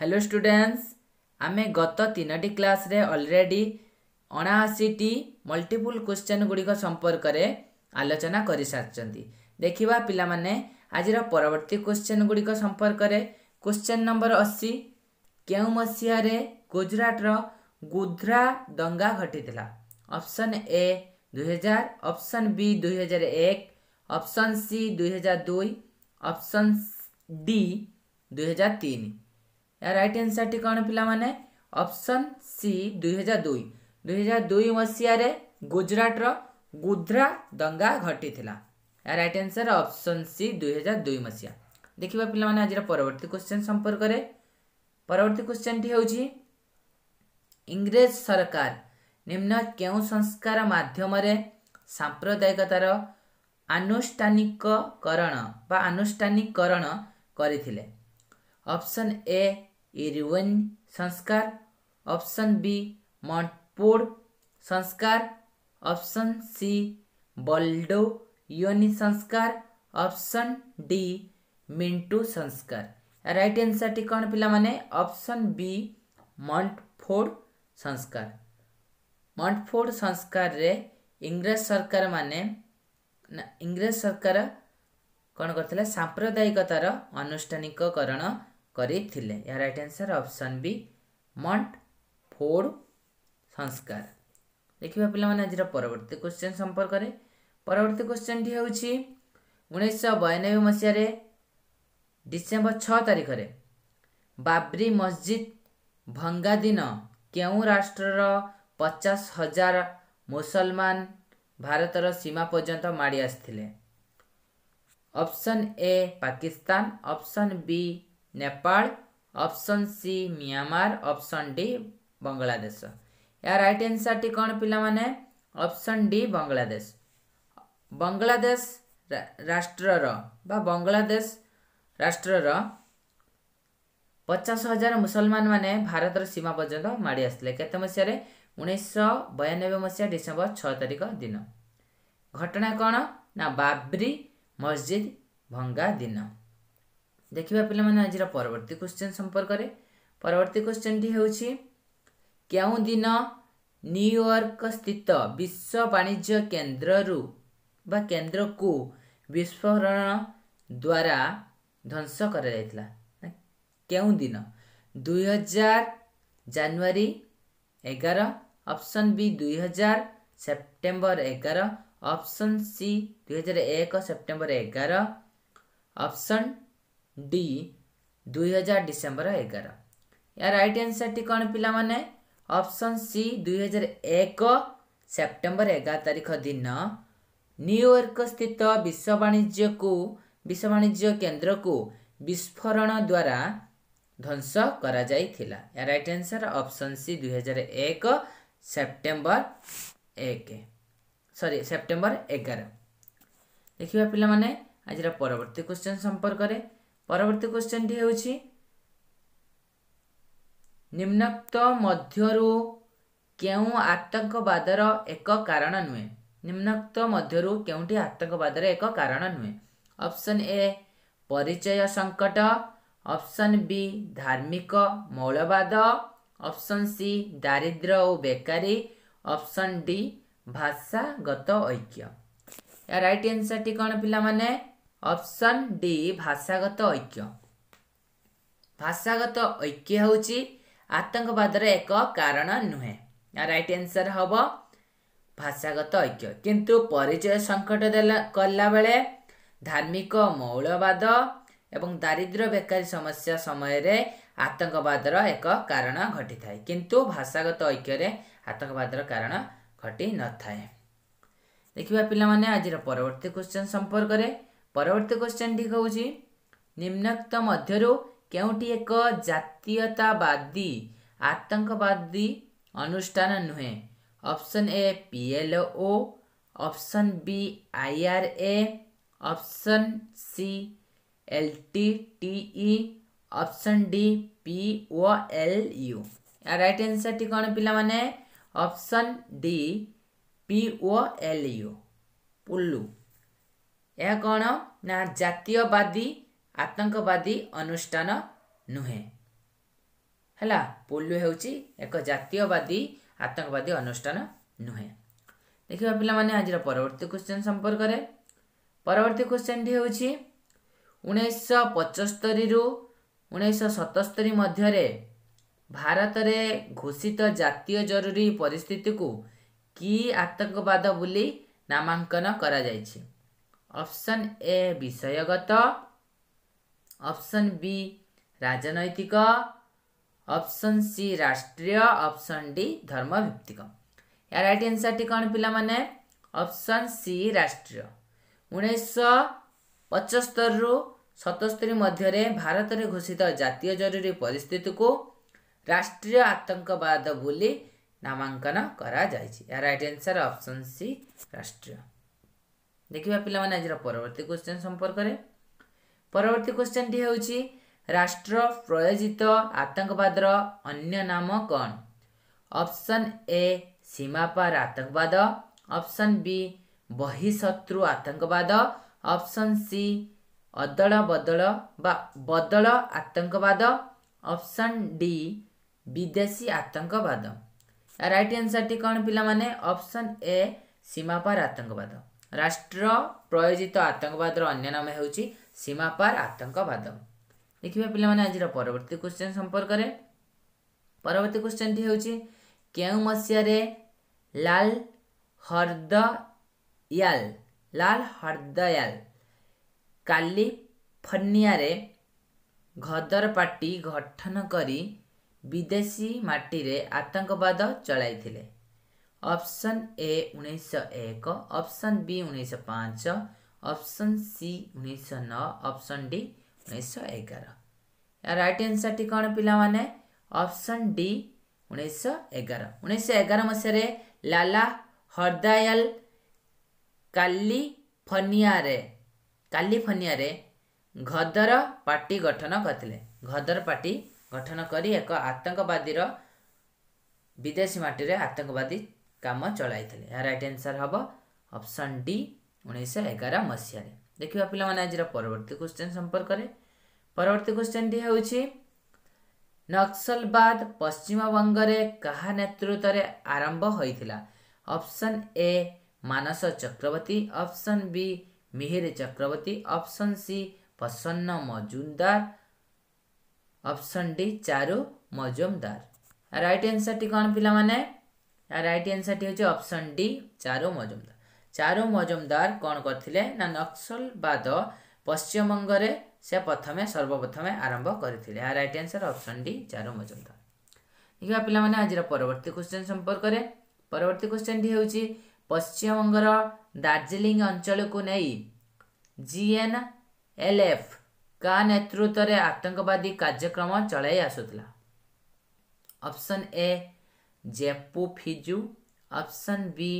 hello students ଆମେ ଗତ ତିନୋଟି କ୍ଲାସ୍ରେ ଅଲରେଡ଼ି ଅଣାଅଶୀଟି ମଲ୍ଟିପୁଲ୍ କ୍ୱେଶ୍ଚନ୍ ଗୁଡ଼ିକ ସମ୍ପର୍କରେ ଆଲୋଚନା କରିସାରିଛନ୍ତି ଦେଖିବା ପିଲାମାନେ ଆଜିର ପରବର୍ତ୍ତୀ କ୍ୱେଶ୍ଚନ୍ ଗୁଡ଼ିକ ସମ୍ପର୍କରେ କ୍ୱେଶ୍ଚନ୍ ନମ୍ବର ଅଶୀ କେଉଁ ମସିହାରେ ଗୁଜରାଟର ଗୁଧ୍ରା ଦଙ୍ଗା ଘଟିଥିଲା ଅପସନ୍ ଏ ଦୁଇହଜାର ଅପସନ୍ ବି ଦୁଇହଜାର ଏକ ଅପସନ୍ ସି ଦୁଇହଜାର ଦୁଇ ଅପସନ୍ ଡି ଦୁଇହଜାର ତିନି ରାଇଟ୍ ଆନ୍ସର୍ଟି କ'ଣ ପିଲାମାନେ ଅପସନ୍ ସି ଦୁଇହଜାର ଦୁଇ ଦୁଇହଜାର ଦୁଇ ମସିହାରେ ଗୁଜୁରାଟର ଗୁଧ୍ରା ଦଙ୍ଗା ଘଟିଥିଲା ରାଇଟ୍ ଆନ୍ସର୍ ଅପସନ୍ ସି ଦୁଇହଜାର ଦୁଇ ମସିହା ଦେଖିବା ପିଲାମାନେ ଆଜିର ପରବର୍ତ୍ତୀ କ୍ୱେଶ୍ଚେନ୍ ସମ୍ପର୍କରେ ପରବର୍ତ୍ତୀ କ୍ୱେଶ୍ଚେନ୍ଟି ହେଉଛି ଇଂରେଜ ସରକାର ନିମ୍ନ କେଉଁ ସଂସ୍କାର ମାଧ୍ୟମରେ ସାମ୍ପ୍ରଦାୟିକତାର ଆନୁଷ୍ଠାନିକକରଣ ବା ଆନୁଷ୍ଠାନିକକରଣ କରିଥିଲେ ଅପସନ୍ ଏ एरिवन संस्कार अप्सन बी मटपोड संस्कार अप्सन सी बल्डो योनि संस्कार अप्सन डी मिंटू संस्कार राइट आंसर टी कौन पे अप्सन बी मंटफोर्ड संस्कार मंटफोर्ड संस्कार रे इंग्रज सरकार माने इंग्रज सरकार କ'ଣ सांप्रदायिकता ସାମ୍ପ୍ରଦାୟିକତାର अनुष्ठानिककरण କରିଥିଲେ ଏହାର right answer option B Montford ସଂସ୍କାର ଦେଖିବା ପିଲାମାନେ ଆଜିର ପରବର୍ତ୍ତୀ କ୍ୱେଶ୍ଚିନ୍ ସମ୍ପର୍କରେ ପରବର୍ତ୍ତୀ କ୍ୱେଶ୍ଚିନ୍ଟି ହେଉଛି ଉଣେଇଶହ ବୟାନବେ ମସିହାରେ ଡିସେମ୍ବର ଛଅ ତାରିଖରେ ବାବ୍ରି ମସଜିଦ ଭଙ୍ଗା ଦିନ କେଉଁ ରାଷ୍ଟ୍ରର ପଚାଶ ହଜାର ମୁସଲମାନ ଭାରତର ସୀମା ପର୍ଯ୍ୟନ୍ତ ମାଡ଼ି ଆସିଥିଲେ option A Pakistan option B Nepal option C Myanmar option D Bangladesh ଏହା ରାଇଟ୍ ଆନ୍ସର୍ଟି କ'ଣ ପିଲାମାନେ ଅପସନ୍ ଡି ବଙ୍ଗଳାଦେଶ ବଙ୍ଗଳାଦେଶ ରାଷ୍ଟ୍ରର ବା ବଙ୍ଗଳାଦେଶ ରାଷ୍ଟ୍ରର ପଚାଶ ହଜାର ମୁସଲମାନମାନେ ଭାରତର ସୀମା ପର୍ଯ୍ୟନ୍ତ ମାଡ଼ି ଆସିଥିଲେ କେତେ ମସିହାରେ ଉଣେଇଶହ ବୟାନବେ ମସିହା ଡିସେମ୍ବର ଛଅ ତାରିଖ ଦିନ ଘଟଣା କ'ଣ ନା ବାବ୍ରି ମସଜିଦ୍ ଭଙ୍ଗା ଦିନ ଦେଖିବା ପିଲାମାନେ ଆଜିର ପରବର୍ତ୍ତୀ କ୍ୱେଶ୍ଚିନ୍ ସମ୍ପର୍କରେ ପରବର୍ତ୍ତୀ କ୍ୱେଶ୍ଚିନ୍ଟି ହେଉଛି କେଉଁ ଦିନ ନ୍ୟୁୟର୍କ ସ୍ଥିତ ବିଶ୍ୱ ବାଣିଜ୍ୟ କେନ୍ଦ୍ରରୁ ବା କେନ୍ଦ୍ରକୁ ବିସ୍ଫୋରଣ ଦ୍ୱାରା ଧ୍ୱଂସ କରାଯାଇଥିଲା କେଉଁ ଦିନ ଦୁଇହଜାର ଜାନୁଆରୀ ଏଗାର ଅପସନ୍ ବି ଦୁଇହଜାର ସେପ୍ଟେମ୍ବର ଏଗାର ଅପସନ୍ ସି ଦୁଇହଜାର ଏକ ସେପ୍ଟେମ୍ବର ଏଗାର ଅପସନ୍ ଡି ଦୁଇହଜାର ଡିସେମ୍ବର ଏଗାର ଏହାର ରାଇଟ୍ ଆନ୍ସର୍ଟି କ'ଣ ପିଲାମାନେ ଅପସନ୍ ସି ଦୁଇହଜାର ଏକ ସେପ୍ଟେମ୍ବର ଏଗାର ତାରିଖ ଦିନ ନ୍ୟୁୟର୍କ ସ୍ଥିତ ବିଶ୍ୱ ବାଣିଜ୍ୟକୁ ବିଶ୍ୱ ବାଣିଜ୍ୟ କେନ୍ଦ୍ରକୁ ବିସ୍ଫୋରଣ ଦ୍ୱାରା ଧ୍ୱଂସ କରାଯାଇଥିଲା ଏହାର ରାଇଟ୍ ଆନ୍ସର୍ ଅପସନ୍ ସି ଦୁଇହଜାର ଏକ ସେପ୍ଟେମ୍ବର ଏକ ସରି ସେପ୍ଟେମ୍ବର ଏଗାର ଦେଖିବା ପିଲାମାନେ ଆଜିର ପରବର୍ତ୍ତୀ କ୍ୱେଶ୍ଚନ୍ ସମ୍ପର୍କରେ ପରବର୍ତ୍ତୀ କ୍ୱେଶ୍ଚନ୍ଟି ହେଉଛି ନିମ୍ନକ୍ତ ମଧ୍ୟରୁ କେଉଁ ଆତଙ୍କବାଦର ଏକ କାରଣ ନୁହେଁ ନିମ୍ନକ୍ତ ମଧ୍ୟରୁ କେଉଁଠି ଆତଙ୍କବାଦର ଏକ କାରଣ ନୁହେଁ ଅପସନ୍ ଏ ପରିଚୟ ସଙ୍କଟ ଅପସନ୍ ବି ଧାର୍ମିକ ମୌଳବାଦ ଅପସନ୍ ସି ଦାରିଦ୍ର୍ୟ ଓ ବେକାରୀ ଅପସନ୍ ଡି ଭାଷାଗତ ଐକ୍ୟ ରାଇଟ୍ ଆନ୍ସର୍ଟି କ'ଣ ପିଲାମାନେ ଅପସନ୍ ଡି ଭାଷାଗତ ଐକ୍ୟ ଭାଷାଗତ ଐକ୍ୟ ହେଉଛି ଆତଙ୍କବାଦର ଏକ କାରଣ ନୁହେଁ ରାଇଟ୍ ଆନ୍ସର୍ ହେବ ଭାଷାଗତ ଐକ୍ୟ କିନ୍ତୁ ପରିଚୟ ସଙ୍କଟ କଲାବେଳେ ଧାର୍ମିକ ମୌଳବାଦ ଏବଂ ଦାରିଦ୍ର୍ୟ ବେକାରୀ ସମସ୍ୟା ସମୟରେ ଆତଙ୍କବାଦର ଏକ କାରଣ ଘଟିଥାଏ କିନ୍ତୁ ଭାଷାଗତ ଐକ୍ୟରେ ଆତଙ୍କବାଦର କାରଣ ଘଟିନଥାଏ ଦେଖିବା ପିଲାମାନେ ଆଜିର ପରବର୍ତ୍ତୀ କ୍ୱେଶ୍ଚନ୍ ସମ୍ପର୍କରେ परवर्त क्वेश्चन टी हूँ निम्नक्त मध्य क्योंटी एक जयतावादी आतंकवादी अनुष्ठान नुहे option A P L PLO option B IRA option C L T T option D P O L U right answer टी कौन पाने option D P O L U पुलू ଏହା କ'ଣ ନା ଜାତୀୟବାଦୀ ଆତଙ୍କବାଦୀ ଅନୁଷ୍ଠାନ ନୁହେଁ ହେଲା ପୋଲିଓ ହେଉଛି ଏକ ଜାତୀୟବାଦୀ ଆତଙ୍କବାଦୀ ଅନୁଷ୍ଠାନ ନୁହେଁ ଦେଖିବା ପିଲାମାନେ ଆଜିର ପରବର୍ତ୍ତୀ କ୍ୱେଶ୍ଚେନ୍ ସମ୍ପର୍କରେ ପରବର୍ତ୍ତୀ କ୍ୱେଶ୍ଚେନ୍ଟି ହେଉଛି ଉଣେଇଶହ ପଞ୍ଚସ୍ତରୀରୁ ଉଣେଇଶହ ସତସ୍ତରୀ ମଧ୍ୟରେ ଭାରତରେ ଘୋଷିତ ଜାତୀୟ ଜରୁରୀ ପରିସ୍ଥିତିକୁ କି ଆତଙ୍କବାଦ ବୋଲି ନାମାଙ୍କନ କରାଯାଇଛି ଅପସନ୍ ଏ ବିଷୟଗତ ଅପସନ୍ ବି ରାଜନୈତିକ ଅପସନ୍ ସି ରାଷ୍ଟ୍ରୀୟ ଅପସନ୍ ଡି ଧର୍ମଭିତ୍ତିକ ଏହାର ରାଇଟ୍ ଆନ୍ସର୍ଟି କ'ଣ ପିଲାମାନେ ଅପସନ୍ ସି ରାଷ୍ଟ୍ରୀୟ ଉଣେଇଶହ ପଚସ୍ତରିରୁ ସତସ୍ତରୀ ମଧ୍ୟରେ ଭାରତରେ ଘୋଷିତ ଜାତୀୟ ଜରୁରୀ ପରିସ୍ଥିତିକୁ ରାଷ୍ଟ୍ରୀୟ ଆତଙ୍କବାଦ ବୋଲି ନାମାଙ୍କନ କରାଯାଇଛି ଏହାର ରାଇଟ୍ ଆନ୍ସର୍ ଅପସନ୍ ସି ରାଷ୍ଟ୍ରୀୟ देखा पे आज परवर्त क्वेश्चन संपर्क में परवर्त क्वेश्चन टी हूँ राष्ट्र प्रयोजित आतंकवादर अन्य नाम कौन ऑप्शन ए सीमापार आतंकवाद ऑप्शन बी बहिशत्रु आतंकवाद ऑप्शन सी अदल बदल बदल आतंकवाद ऑप्शन डी विदेशी आतंकवाद रईट आंसर टी कौन पे ऑप्शन ए सीमापार आतंकवाद ରାଷ୍ଟ୍ର ପ୍ରୟୋଜିତ ଆତଙ୍କବାଦର ଅନ୍ୟ ନାମ ହେଉଛି ସୀମାପାର ଆତଙ୍କବାଦ ଦେଖିବା ପିଲାମାନେ ଆଜିର ପରବର୍ତ୍ତୀ କ୍ୱେଶ୍ଚେନ୍ ସମ୍ପର୍କରେ ପରବର୍ତ୍ତୀ କ୍ୱେଶ୍ଚେନ୍ଟି ହେଉଛି କେଉଁ ମସିହାରେ ଲାଲ ହର୍ଦୟାଲ ଲାଲ ହର୍ଦୟାଲ କାଲିଫର୍ଣ୍ଣିଆରେ ଘଦର ପାର୍ଟି ଗଠନ କରି ବିଦେଶୀ ମାଟିରେ ଆତଙ୍କବାଦ ଚଳାଇଥିଲେ ଅପସନ୍ ଏ ଉଣେଇଶହ ଏକ ଅପସନ୍ ବି ଉଣେଇଶହ ପାଞ୍ଚ ଅପସନ୍ ସି ଉଣେଇଶହ ନଅ ଅପସନ୍ ଡି ଉଣେଇଶହ ଏଗାର ଏହା ରାଇଟ୍ ଆନ୍ସର୍ଟି କ'ଣ ପିଲାମାନେ ଅପସନ୍ ଡି ଉଣେଇଶହ ଏଗାର ଉଣେଇଶହ ଏଗାର ମସିହାରେ ଲାଲା ହର୍ଦାୟଲ କାଲିଫର୍ନିଆରେ କାଲିଫର୍ନିଆରେ ଘଦର ପାର୍ଟି ଗଠନ କରିଥିଲେ ଘଦର ପାର୍ଟି ଗଠନ କରି ଏକ ଆତଙ୍କବାଦୀର ବିଦେଶୀ ମାଟିରେ ଆତଙ୍କବାଦୀ कम चल रईट आंसर हम अपसन डी उन्नीस एगार मसीह देखिए पे आज परवर्त क्वेश्चन संपर्क में परवर्त क्वेश्चन टी हूँ नक्सलवाद पश्चिम बंगे क्या नेतृत्व में आरंभ होता option A Manas Chakraborty option B Mihir Chakraborty option C Prasanna Majumdar option D Charu Majumdar right answer टी कौन पे ରାଇଟ୍ ଆନ୍ସର୍ଟି ହେଉଛି ଅପସନ୍ ଡି ଚାରୁ ମଜୁମଦାର ଚାରୁ ମଜୁମଦାର କ'ଣ କରିଥିଲେ ନା ନକ୍ସଲବାଦ ପଶ୍ଚିମବଙ୍ଗରେ ସେ ପ୍ରଥମେ ସର୍ବପ୍ରଥମେ ଆରମ୍ଭ କରିଥିଲେ ଏହା right answer option D Charu Majumdar ଦେଖିବା ପିଲାମାନେ ଆଜିର ପରବର୍ତ୍ତୀ କ୍ୱେଶ୍ଚିନ୍ ସମ୍ପର୍କରେ ପରବର୍ତ୍ତୀ କ୍ୱେଶ୍ଚିନ୍ଟି ହେଉଛି ପଶ୍ଚିମବଙ୍ଗର ଦାର୍ଜିଲିଂ ଅଞ୍ଚଳକୁ ନେଇ ଜି ଏନ୍ ଏଲ୍ ଏଫ୍ କାହା ନେତୃତ୍ୱରେ ଆତଙ୍କବାଦୀ କାର୍ଯ୍ୟକ୍ରମ ଚଳାଇ ଆସୁଥିଲା option A जेप्पो फिजू option B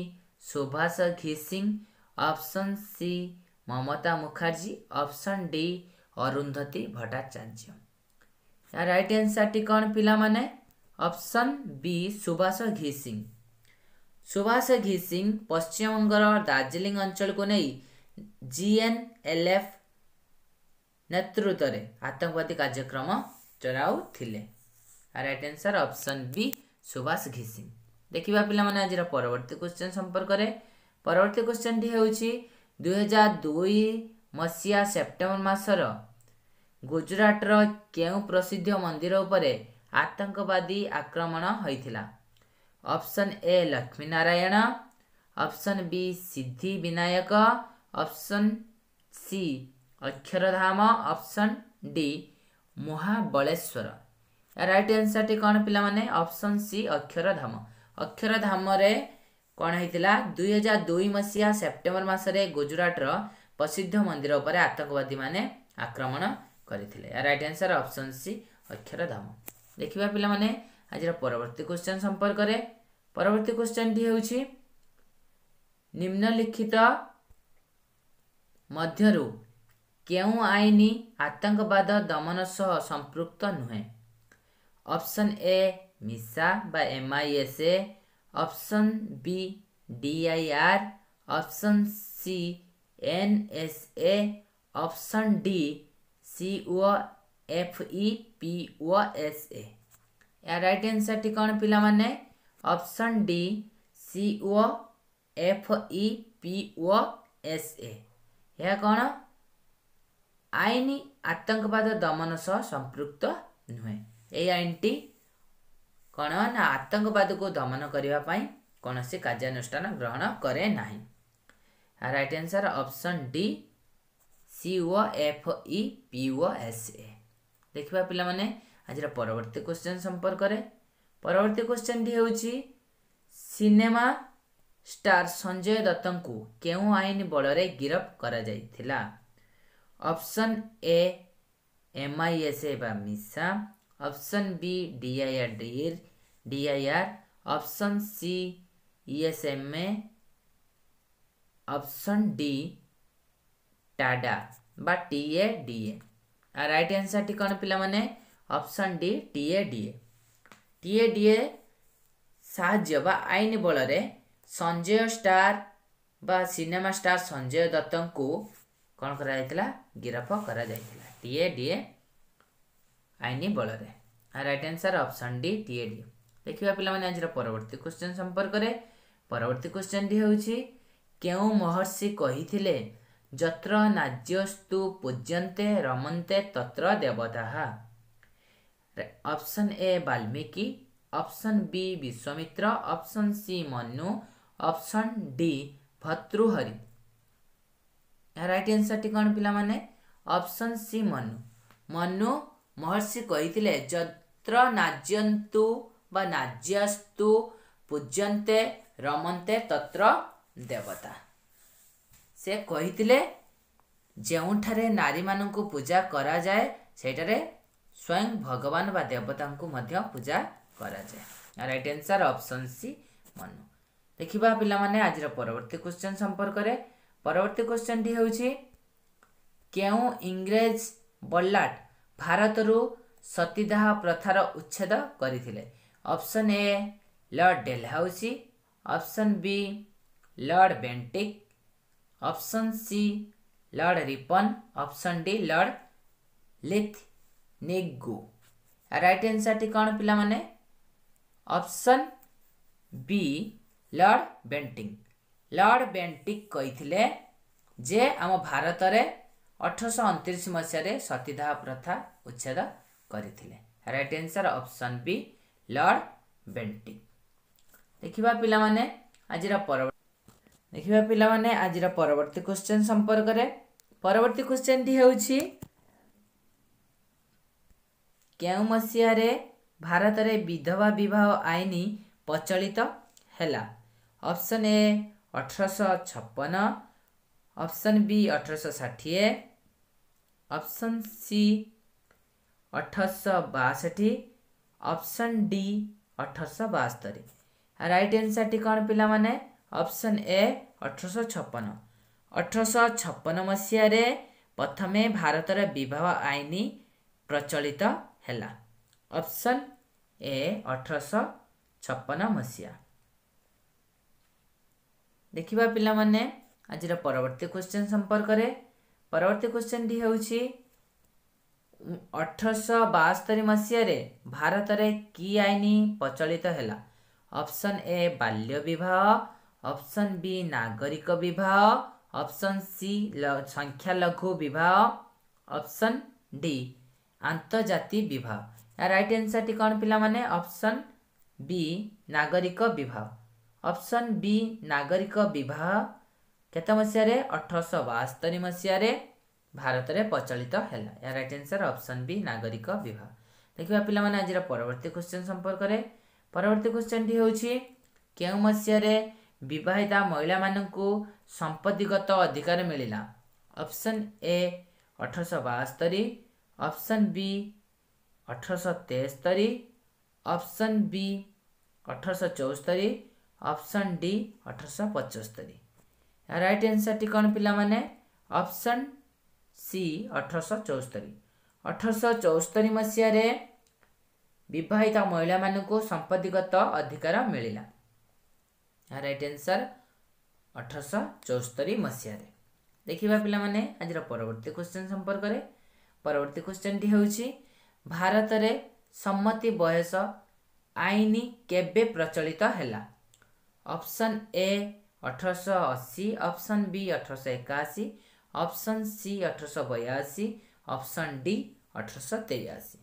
Subhash घिसिंग option C Mamata Mukherjee option D Arundhati Bhattacharya यहाँ रईट आंसर टी कौन पाने ऑप्शन बी सुभाष घिसिंग सुभाष घिसिंग बंगर दार्जिलिंग अंचल को नहीं जीएनएलएफ नेतृत्व में आतंकवादी कार्यक्रम चलाऊ रईट आंसर ऑप्शन बी ସୁବାସ ଘିସିଂ ଦେଖିବା ପିଲାମାନେ ଆଜିର ପରବର୍ତ୍ତୀ କ୍ୱେଶ୍ଚିନ୍ ସମ୍ପର୍କରେ ପରବର୍ତ୍ତୀ କ୍ୱେଶ୍ଚିନ୍ଟି ହେଉଛି ଦୁଇହଜାର ଦୁଇ ମସିହା ସେପ୍ଟେମ୍ବର ମାସର ଗୁଜୁରାଟର କେଉଁ ପ୍ରସିଦ୍ଧ ମନ୍ଦିର ଉପରେ ଆତଙ୍କବାଦୀ ଆକ୍ରମଣ ହୋଇଥିଲା option A Lakshminarayan option B Siddhi Vinayak option C Akshardham option D Mahabaleshwar right ଆନ୍ସର୍ଟି କ'ଣ ପିଲାମାନେ ଅପସନ୍ ସି ଅକ୍ଷରଧାମ ଅକ୍ଷରଧାମରେ କ'ଣ ହେଇଥିଲା ଦୁଇହଜାର ଦୁଇ ମସିହା ସେପ୍ଟେମ୍ବର ମାସରେ ଗୁଜୁରାଟର ପ୍ରସିଦ୍ଧ ମନ୍ଦିର ଉପରେ ଆତଙ୍କବାଦୀମାନେ ଆକ୍ରମଣ କରିଥିଲେ right answer option C Akshardham ଦେଖିବା ପିଲାମାନେ ଆଜିର ପରବର୍ତ୍ତୀ କ୍ୱେଶ୍ଚନ୍ ସମ୍ପର୍କରେ ପରବର୍ତ୍ତୀ କ୍ୱେଶ୍ଚନ୍ଟି ହେଉଛି ନିମ୍ନଲିଖିତ ମଧ୍ୟରୁ କେଉଁ ଆଇନ ଆତଙ୍କବାଦ ଦମନ ସହ ସମ୍ପୃକ୍ତ ନୁହେଁ option A MISA by M I S A option B D I R option C N S A option D C O F E P O S A यार राइट आंसर टी कौन पिला माने option D C O F E P O S A ଏହା କ'ଣ ଆଇନ ଆତଙ୍କବାଦ ଦମନ ସହ ସମ୍ପୃକ୍ତ ନୁହେଁ ଏହି ଆଇନଟି କ'ଣ ନା ଆତଙ୍କବାଦକୁ ଦମନ କରିବା ପାଇଁ କୌଣସି କାର୍ଯ୍ୟାନୁଷ୍ଠାନ ଗ୍ରହଣ କରେ ନାହିଁ right answer option D C O F E P O S A ଦେଖିବା ପିଲାମାନେ ଆଜିର ପରବର୍ତ୍ତୀ କ୍ୱେଶ୍ଚେନ୍ ସମ୍ପର୍କରେ ପରବର୍ତ୍ତୀ କ୍ୱେଶ୍ଚେନ୍ଟି ହେଉଛି ସିନେମା ଷ୍ଟାର ସଞ୍ଜୟ ଦତ୍ତଙ୍କୁ କେଉଁ ଆଇନ ବଳରେ ଗିରଫ କରାଯାଇଥିଲା ଅପସନ୍ ଏ ଏମ୍ଆଇଏସ୍ଏ ବା MISA option B D I R डीर D I R option C E S M A option D TADA बा T A D A right answer टी कौन पी option D T A D A T A D A साज्य आईन बल Sanjay star बा cinema star Sanjay Dutt को कौन कर गिरफ्त कर टीए डीए ଆଇନ ବଳରେ right answer option D TADA ଦେଖିବା ପିଲାମାନେ ଆଜିର ପରବର୍ତ୍ତୀ କ୍ୱେଶ୍ଚେନ୍ ସମ୍ପର୍କରେ ପରବର୍ତ୍ତୀ କ୍ୱେଶ୍ଚେନ୍ଟି ହେଉଛି କେଉଁ ମହର୍ଷି କହିଥିଲେ ଯତ୍ର ନାଜ୍ୟସ୍ତୁ ପୂଜ୍ୟନ୍ତେ ରମନ୍ତେ ତତ୍ର ଦେବତାହା option A Valmiki option B Vishwamitra option C Manu option D Bhartrihari right ଆନ୍ସରଟି କ'ଣ ପିଲାମାନେ ଅପସନ୍ ସି ମନୁ ମନୁ ମହର୍ଷି କହିଥିଲେ ଯତ୍ର ନାଜ୍ୟନ୍ତୁ ବା ନାଜ୍ୟାସ୍ତୁ ପୂଜନ୍ତେ ରମନ୍ତେ ତତ୍ର ଦେବତା ସେ କହିଥିଲେ ଯେଉଁଠାରେ ନାରୀମାନଙ୍କୁ ପୂଜା କରାଯାଏ ସେଇଠାରେ ସ୍ୱୟଂ ଭଗବାନ ବା ଦେବତାଙ୍କୁ ମଧ୍ୟ ପୂଜା କରାଯାଏ right answer option C Manu ଦେଖିବା ପିଲାମାନେ ଆଜିର ପରବର୍ତ୍ତୀ କ୍ୱେଶ୍ଚନ୍ ସମ୍ପର୍କରେ ପରବର୍ତ୍ତୀ କ୍ୱେଶ୍ଚନ୍ଟି ହେଉଛି କେଉଁ ଇଂରେଜ ବଲ୍ଲାଟ ଭାରତରୁ ସତୀଦାହ ପ୍ରଥାର ଉଚ୍ଛେଦ କରିଥିଲେ option A Lord Dalhousie option B Lord Bentinck option C Lord Ripon option D Lord ଲିଥ୍ ନିଗୁ ରାଇଟ୍ ଆନ୍ସର୍ଟି କ'ଣ ପିଲାମାନେ option B Lord Bentinck Lord Bentinck କହିଥିଲେ ଯେ ଆମ ଭାରତରେ ଅଠରଶହ ଅଣତିରିଶ ମସିହାରେ ସତୀଦାହ ପ୍ରଥା ଉଚ୍ଛେଦ କରିଥିଲେ right answer option B Lord Bentinck ଦେଖିବା ପିଲାମାନେ ଆଜିର ପର ଦେଖିବା ପିଲାମାନେ ଆଜିର ପରବର୍ତ୍ତୀ କ୍ୱେଶ୍ଚେନ୍ ସମ୍ପର୍କରେ ପରବର୍ତ୍ତୀ କ୍ୱେଶ୍ଚେନ୍ଟି ହେଉଛି କେଉଁ ମସିହାରେ ଭାରତରେ ବିଧବା ବିବାହ ଆଇନ ପ୍ରଚଳିତ ହେଲା ଅପସନ୍ ଏ ଅଠରଶହ ଛପନ ଅପସନ୍ ବି ଅଠରଶହ ଷାଠିଏ ऑप्शन सी अठरश ऑप्शन डी अठरश बास्तरी राइट आंसर टी कौन पे ऑप्शन ए अठरश छपन अठरश छपन मसीह प्रथम भारत बहुत आईन प्रचलित है ऑप्शन ए अठरश छपन मसीह देखा पे आज परवर्ती क्वेश्चन संपर्क में ପରବର୍ତ୍ତୀ କ୍ୱେଶ୍ଚନ୍ଟି ହେଉଛି ଅଠରଶହ ବାସ୍ତରି ମସିହାରେ ଭାରତରେ କି ଆଇନ ପ୍ରଚଳିତ ହେଲା ଅପସନ୍ ଏ ବାଲ୍ୟ ବିବାହ ଅପସନ୍ ବି ନାଗରିକ ବିବାହ ଅପସନ୍ ସି ସଂଖ୍ୟାଲଘୁ ବିବାହ ଅପସନ୍ ଡି ଆନ୍ତର୍ଜାତି ବିବାହ ରାଇଟ୍ ଆନ୍ସର୍ଟି କ'ଣ ପିଲାମାନେ ଅପସନ୍ ବି ନାଗରିକ ବିବାହ ଅପସନ୍ ବି ନାଗରିକ ବିବାହ କେତେ ମସିହାରେ ଅଠରଶହ ବାସ୍ତରି ମସିହାରେ ଭାରତରେ ପ୍ରଚଳିତ ହେଲା ଏହାର ରାଇଟ୍ ଆନ୍ସର୍ ଅପସନ୍ ବି ନାଗରିକ ବିବାହ ଦେଖିବା ପିଲାମାନେ ଆଜିର ପରବର୍ତ୍ତୀ କ୍ୱେଶ୍ଚିନ୍ ସମ୍ପର୍କରେ ପରବର୍ତ୍ତୀ କ୍ୱେଶ୍ଚିନ୍ଟି ହେଉଛି କେଉଁ ମସିହାରେ ବିବାହିତା ମହିଳାମାନଙ୍କୁ ସମ୍ପତ୍ତିଗତ ଅଧିକାର ମିଳିଲା ଅପସନ୍ ଏ ଅଠରଶହ ବାସ୍ତରି ଅପସନ୍ ବି ଅଠରଶହ ତେସ୍ତରି ଅପସନ୍ ବି ଅଠରଶହ ଚଉସ୍ତରି ଅପସନ୍ ଡି ଅଠରଶହ ପଞ୍ଚସ୍ତରୀ रईट आंसर टी कौन पाने अपसन सी अठरश चौस्तरी अठरश चौस्तरी मसीह बहित महिला मान संपत्तिगत अधिकार मिलला रईट आंसर अठरश चौस्तरी मसीह देखा पाने आज परवर्त क्वेश्चन संपर्क में परवर्त क्वेश्चन टी हूँ भारत में सम्मति बयस आईन केवे प्रचलित है ऑप्शन ए 1880 ଅପସନ୍ ବି ଅଠରଶହ ଏକାଅଶୀ ଅପସନ୍ ସି ଅଠରଶହ ବୟାଅଶୀ ଅପସନ୍ ଡି ଅଠରଶହ ତେୟାଅଶୀ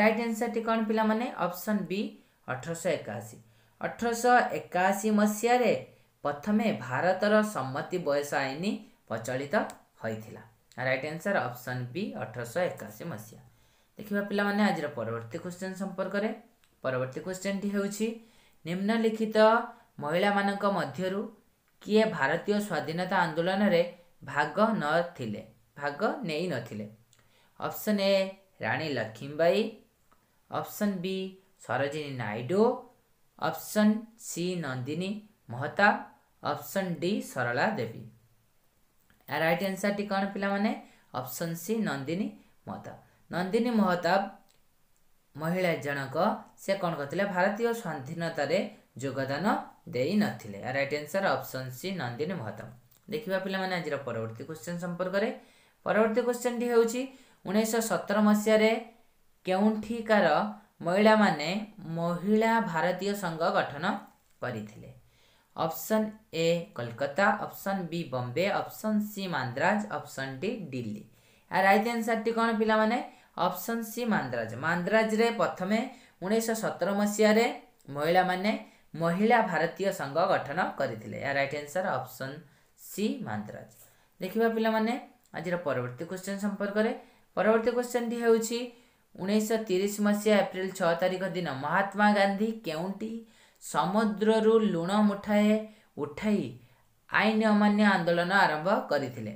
ରାଇଟ୍ ଆନ୍ସର୍ଟି କ'ଣ ପିଲାମାନେ ଅପସନ୍ ବି ଅଠରଶହ ଏକାଅଶୀ ଅଠରଶହ ଏକାଅଶୀ ମସିହାରେ ପ୍ରଥମେ ଭାରତର ସମ୍ମତି ବୟସ ଆଇନ ପ୍ରଚଳିତ ହୋଇଥିଲା ରାଇଟ୍ ଆନ୍ସର୍ ଅପସନ୍ ବି ଅଠରଶହ ଏକାଅଶୀ ମସିହା ଦେଖିବା ପିଲାମାନେ ଆଜିର ପରବର୍ତ୍ତୀ କ୍ୱେଶ୍ଚେନ୍ ସମ୍ପର୍କରେ ପରବର୍ତ୍ତୀ କ୍ୱେଶ୍ଚେନ୍ଟି ହେଉଛି ନିମ୍ନଲିଖିତ ମହିଳାମାନଙ୍କ ମଧ୍ୟରୁ କିଏ ଭାରତୀୟ ସ୍ୱାଧୀନତା ଆନ୍ଦୋଳନରେ ଭାଗ ନଥିଲେ ଭାଗ ନେଇ ନଥିଲେ option A Rani Lakshmibai option B Sarojini Naidu option C Nandini Mahatab option D Sarala Devi ଏହା ରାଇଟ୍ ଆନ୍ସାରଟି କ'ଣ ପିଲାମାନେ ଅପସନ୍ ସି ନନ୍ଦିନୀ ମହତାବ ନନ୍ଦିନୀ ମହତାବ ମହିଳା ଜଣକ ସେ କ'ଣ କରିଥିଲେ ଭାରତୀୟ ସ୍ୱାଧୀନତାରେ ଯୋଗଦାନ ଦେଇନଥିଲେ right answer option C Nandini Mahatab ଦେଖିବା ପିଲାମାନେ ଆଜିର ପରବର୍ତ୍ତୀ କ୍ୱେଶ୍ଚନ୍ ସମ୍ପର୍କରେ ପରବର୍ତ୍ତୀ କ୍ୱେଶ୍ଚନ୍ଟି ହେଉଛି ଉଣେଇଶହ ସତର ମସିହାରେ କେଉଁଠିକାର ମହିଳାମାନେ ମହିଳା ଭାରତୀୟ ସଂଘ ଗଠନ କରିଥିଲେ option A Kolkata option B Bombay option C Madras option D Delhi ଆ ରାଇଟ୍ ଆନ୍ସର୍ଟି କ'ଣ ପିଲାମାନେ ଅପସନ୍ ସି ମାନ୍ଦ୍ରାଜ ମାନ୍ଦ୍ରାଜରେ ପ୍ରଥମେ ଉଣେଇଶହ ସତର ମସିହାରେ ମହିଳାମାନେ ମହିଳା ଭାରତୀୟ ସଂଘ ଗଠନ କରିଥିଲେ ଏହା ରାଇଟ୍ ଆନ୍ସର ଅପସନ୍ ସି ମହାନ୍ତରାଜ ଦେଖିବା ପିଲାମାନେ ଆଜିର ପରବର୍ତ୍ତୀ କ୍ୱେଶ୍ଚନ୍ ସମ୍ପର୍କରେ ପରବର୍ତ୍ତୀ କ୍ୱେଶ୍ଚନ୍ଟି ହେଉଛି ଉଣେଇଶହ ତିରିଶ ମସିହା ଏପ୍ରିଲ ଛଅ ତାରିଖ ଦିନ ମହାତ୍ମା ଗାନ୍ଧୀ କେଉଁଟି ସମୁଦ୍ରରୁ ଲୁଣ ମୁଠାଏ ଉଠାଇ ଆଇନ ଅମାନ୍ୟ ଆନ୍ଦୋଳନ ଆରମ୍ଭ କରିଥିଲେ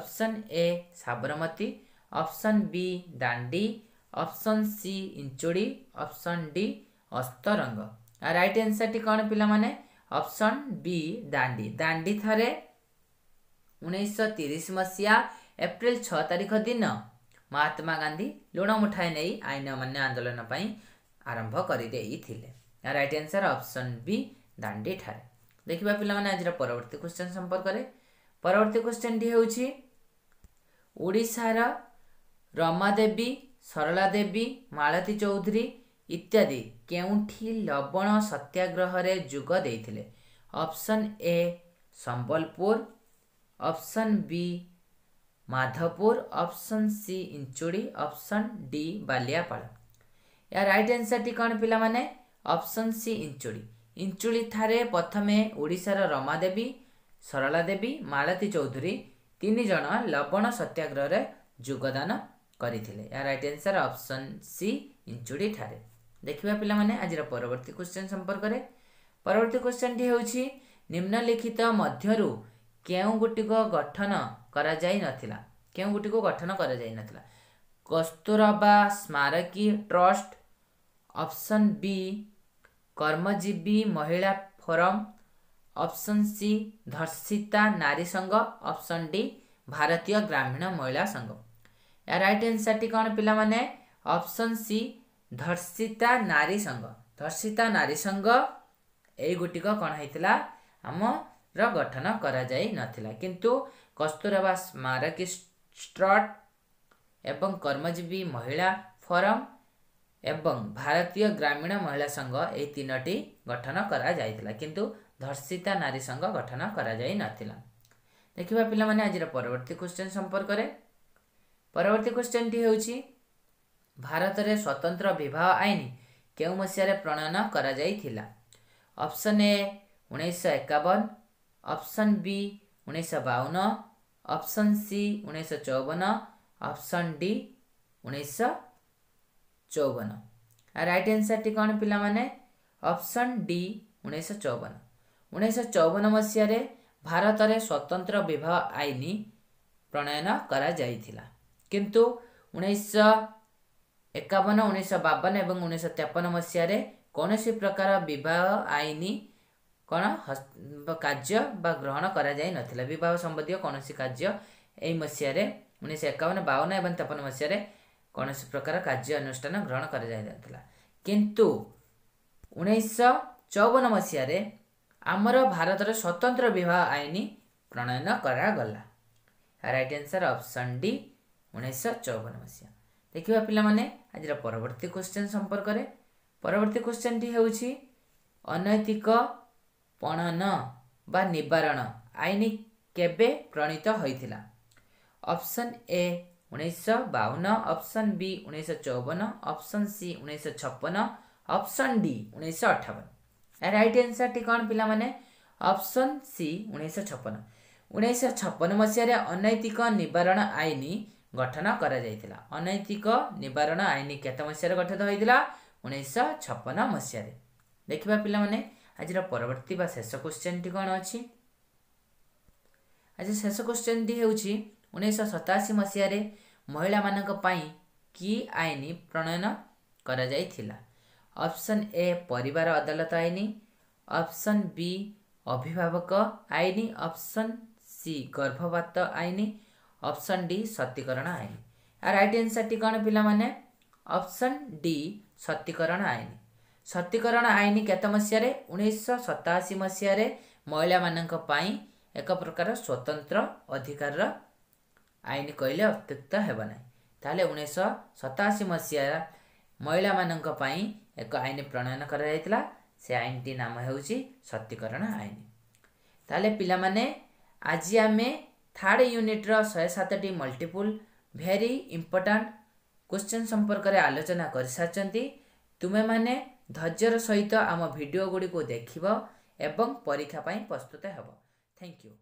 option A Sabarmati option B Dandi option C Inchudi option D Astaranga right ଆନ୍ସରଟି କ'ଣ ପିଲାମାନେ ଅପସନ୍ ବି ଦାଣ୍ଡି ଦାଣ୍ଡି ଥରେ ଉଣେଇଶହ ତିରିଶ ମସିହା ଏପ୍ରିଲ ଛଅ ତାରିଖ ଦିନ ମହାତ୍ମା ଗାନ୍ଧୀ ଲୁଣ ମୁଠାଇ ନେଇ ଆଇନମାନ୍ୟ ଆନ୍ଦୋଳନ ପାଇଁ ଆରମ୍ଭ କରିଦେଇଥିଲେ right answer option B Dandi ଠାରେ ଦେଖିବା ପିଲାମାନେ ଆଜିର ପରବର୍ତ୍ତୀ କ୍ୱେଶ୍ଚନ୍ ସମ୍ପର୍କରେ ପରବର୍ତ୍ତୀ କ୍ୱେଶ୍ଚନ୍ଟି ହେଉଛି ଓଡ଼ିଶାର ରମା ଦେବୀ ସରଳା ଦେବୀ ମାଳତୀ ଚୌଧୁରୀ ଇତ୍ୟାଦି କେଉଁଠି ଲବଣ ସତ୍ୟାଗ୍ରହରେ ଯୋଗ ଦେଇଥିଲେ option A Sambalpur option B Madhapur option C Inchudi option D Baliapal ଏହା ରାଇଟ୍ ଆନ୍ସରଟି କ'ଣ ପିଲାମାନେ ଅପସନ୍ ସି ଇଞ୍ଚୁଡ଼ି ଠାରେ ପ୍ରଥମେ ଓଡ଼ିଶାର ରମା ଦେବୀ ସରଳା ଦେବୀ ମାଳତୀ ଚୌଧୁରୀ ତିନି ଜଣ ଲବଣ ସତ୍ୟାଗ୍ରହରେ ଯୋଗଦାନ କରିଥିଲେ ଏହା right answer option C Inchudi ଠାରେ देखि पि आज पर्वर्ती क्वे सम्पर्कले पवर्ती क्वेसन टी निम्नलिखित मध्यु केुट गठन गर के गुटीको गठन गराइ नला कस्तोरबा स्मरकी ट्रस्ट ऑप्शन बी कर्मजीवी महिला फोरम ऑप्शन सी धर्षिता नारी संघ ऑप्शन डी भारतीय ग्रामीण महिला सङ्घ या रट एन्सर ट पानी ऑप्शन सी ଧର୍ଷିତା ନାରୀ ସଂଘ ଧର୍ଷିତା ନାରୀ ସଂଘ ଏଇ ଗୁଟିକ କ'ଣ ହେଇଥିଲା ଆମର ଗଠନ କରାଯାଇ ନଥିଲା କିନ୍ତୁ କସ୍ତୁରବା ସ୍ମାରକୀ ଷ୍ଟ୍ରଟ୍ ଏବଂ କର୍ମଜୀବୀ ମହିଳା ଫୋରମ୍ ଏବଂ ଭାରତୀୟ ଗ୍ରାମୀଣ ମହିଳା ସଂଘ ଏହି ତିନୋଟି ଗଠନ କରାଯାଇଥିଲା କିନ୍ତୁ ଧର୍ଷିତା ନାରୀ ସଂଘ ଗଠନ କରାଯାଇ ନଥିଲା ଦେଖିବା ପିଲାମାନେ ଆଜିର ପରବର୍ତ୍ତୀ କ୍ୱେଶ୍ଚେନ୍ ସମ୍ପର୍କରେ ପରବର୍ତ୍ତୀ କ୍ୱେଶ୍ଚେନ୍ଟି ହେଉଛି ଭାରତରେ ସ୍ୱତନ୍ତ୍ର ବିବାହ ଆଇନ କେଉଁ ମସିହାରେ ପ୍ରଣୟନ କରାଯାଇଥିଲା ଅପସନ୍ ଏ ଉଣେଇଶହ ଏକାବନ ଅପସନ୍ ବି ଉଣେଇଶହ ବାଉନ ଅପସନ୍ ସି ଉଣେଇଶହ ଚଉବନ ଅପସନ୍ ଡି ଉଣେଇଶହ ଚଉବନ ରାଇଟ୍ ଆନ୍ସର୍ଟି କ'ଣ ପିଲାମାନେ ଅପସନ୍ ଡି ଉଣେଇଶହ ଚଉବନ ଉଣେଇଶହ ଚଉବନ ମସିହାରେ ଭାରତରେ ସ୍ୱତନ୍ତ୍ର ବିବାହ ଆଇନ ପ୍ରଣୟନ କରାଯାଇଥିଲା କିନ୍ତୁ ଉଣେଇଶହ ଏକାବନ ଉଣେଇଶହ ବାବନ ଏବଂ ଉଣେଇଶହ ତେପନ ମସିହାରେ କୌଣସି ପ୍ରକାର ବିବାହ ଆଇନ କ'ଣ କାର୍ଯ୍ୟ ବା ଗ୍ରହଣ କରାଯାଇନଥିଲା ବିବାହ ସମ୍ବନ୍ଧୀୟ କୌଣସି କାର୍ଯ୍ୟ ଏହି ମସିହାରେ ଉଣେଇଶହ ଏକାବନ ବାବନ ଏବଂ ତେପନ ମସିହାରେ କୌଣସି ପ୍ରକାର କାର୍ଯ୍ୟ ଅନୁଷ୍ଠାନ ଗ୍ରହଣ କରାଯାଇନଥିଲା କିନ୍ତୁ ଉଣେଇଶହ ଚଉବନ ମସିହାରେ ଆମର ଭାରତର ସ୍ୱତନ୍ତ୍ର ବିବାହ ଆଇନ ପ୍ରଣୟନ କରାଗଲା ରାଇଟ୍ ଆନ୍ସର ଅପସନ୍ ଡି ଉଣେଇଶହ ଚଉବନ ମସିହା ଦେଖିବା ପିଲାମାନେ ଆଜିର ପରବର୍ତ୍ତୀ କ୍ୱେଶ୍ଚେନ୍ ସମ୍ପର୍କରେ ପରବର୍ତ୍ତୀ କ୍ୱେଶ୍ଚେନ୍ଟି ହେଉଛି ଅନୈତିକ ପଣନ ବା ନିବାରଣ ଆଇନ କେବେ ପ୍ରଣୀତ ହୋଇଥିଲା ଅପସନ୍ ଏ ଉଣେଇଶହ ବାଉନ ଅପସନ୍ ବି ଉଣେଇଶହ ଚଉବନ ଅପସନ୍ ସି ଉଣେଇଶହ ଛପନ ଅପସନ୍ ଡି ଉଣେଇଶହ ଅଠାବନ ରାଇଟ୍ ଆନ୍ସର୍ଟି କ'ଣ ପିଲାମାନେ ଅପସନ୍ ସି ଉଣେଇଶହ ଛପନ ଉଣେଇଶହ ଛପନ ମସିହାରେ ଅନୈତିକ ନିବାରଣ ଆଇନ ଗଠନ କରାଯାଇଥିଲା ଅନୈତିକ ନିବାରଣ ଆଇନ କେତେ ମସିହାରେ ଗଠିତ ହୋଇଥିଲା ଉଣେଇଶହ ଛପନ ମସିହାରେ ଦେଖିବା ପିଲାମାନେ ଆଜିର ପରବର୍ତ୍ତୀ ବା ଶେଷ କ୍ୱେଶ୍ଚେନ୍ଟି କ'ଣ ଅଛି ଆଜି ଶେଷ କ୍ୱେଶ୍ଚେନ୍ଟି ହେଉଛି ଉଣେଇଶହ ସତାଅଶୀ ମସିହାରେ ମହିଳାମାନଙ୍କ ପାଇଁ କି ଆଇନ ପ୍ରଣୟନ କରାଯାଇଥିଲା ଅପସନ୍ ଏ ପରିବାର ଅଦାଲତ ଆଇନ ଅପସନ୍ ବି ଅଭିଭାବକ ଆଇନ ଅପସନ୍ ସି ଗର୍ଭପାତ ଆଇନ ଅପସନ୍ ଡି ସତୀକରଣ ଆଇନ ଆଉ ରାଇଟ୍ ଆନ୍ସର୍ଟି କ'ଣ ପିଲାମାନେ ଅପସନ୍ ଡି ସତୀକରଣ ଆଇନ ସତୀକରଣ ଆଇନ କେତେ ମସିହାରେ ଉଣେଇଶହ ସତାଅଶୀ ମସିହାରେ ମହିଳାମାନଙ୍କ ପାଇଁ ଏକ ପ୍ରକାର ସ୍ୱତନ୍ତ୍ର ଅଧିକାରର ଆଇନ କହିଲେ ଅତ୍ୟୁକ୍ତ ହେବ ନାହିଁ ତାହେଲେ ଉଣେଇଶହ ସତାଅଶୀ ମସିହା ମହିଳାମାନଙ୍କ ପାଇଁ ଏକ ଆଇନ ପ୍ରଣୟନ କରାଯାଇଥିଲା ସେ ଆଇନଟି ନାମ ହେଉଛି ସତୀକରଣ ଆଇନ ତାହେଲେ ପିଲାମାନେ ଆଜି ଆମେ ଥାର୍ଡ଼ ୟୁନିଟ୍ର ଶହେ ସାତଟି ମଲ୍ଟିପୁଲ୍ ଭେରି ଇମ୍ପୋର୍ଟାଣ୍ଟ କ୍ୱେଶ୍ଚିନ୍ ସମ୍ପର୍କରେ ଆଲୋଚନା କରିସାରିଛନ୍ତି ତୁମେମାନେ ଧୈର୍ଯ୍ୟର ସହିତ ଆମ ଭିଡ଼ିଓ ଗୁଡ଼ିକୁ ଦେଖିବ ଏବଂ ପରୀକ୍ଷା ପାଇଁ ପ୍ରସ୍ତୁତ ହେବ ଥ୍ୟାଙ୍କ ୟୁ